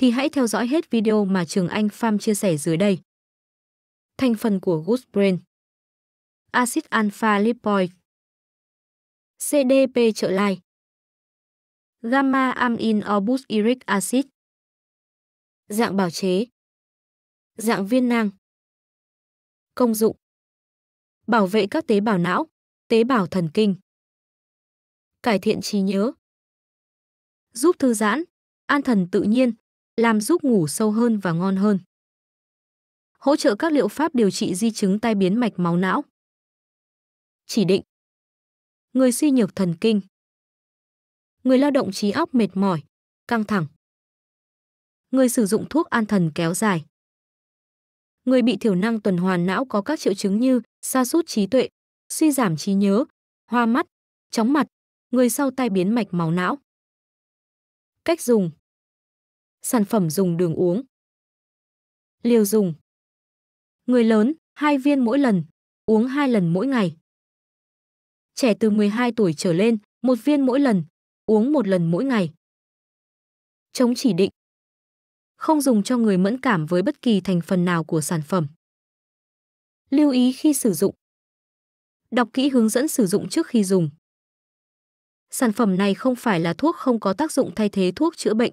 thì hãy theo dõi hết video mà Trường Anh Pham chia sẻ dưới đây. Thành phần của Good Brain Acid alpha lipoic CDP trợ lai Gamma amin obutyric acid Dạng bào chế Dạng viên nang Công dụng Bảo vệ các tế bào não, tế bào thần kinh Cải thiện trí nhớ Giúp thư giãn, an thần tự nhiên, làm giúp ngủ sâu hơn và ngon hơn. Hỗ trợ các liệu pháp điều trị di chứng tai biến mạch máu não. Chỉ định Người suy nhược thần kinh Người lao động trí óc mệt mỏi, căng thẳng Người sử dụng thuốc an thần kéo dài Người bị thiểu năng tuần hoàn não có các triệu chứng như sa sút trí tuệ, suy giảm trí nhớ, hoa mắt, chóng mặt, người sau tai biến mạch máu não. Cách dùng sản phẩm dùng đường uống. Liều dùng. Người lớn, 2 viên mỗi lần, uống 2 lần mỗi ngày. Trẻ từ 12 tuổi trở lên, một viên mỗi lần, uống một lần mỗi ngày. Chống chỉ định. Không dùng cho người mẫn cảm với bất kỳ thành phần nào của sản phẩm. Lưu ý khi sử dụng. Đọc kỹ hướng dẫn sử dụng trước khi dùng. Sản phẩm này không phải là thuốc không có tác dụng thay thế thuốc chữa bệnh.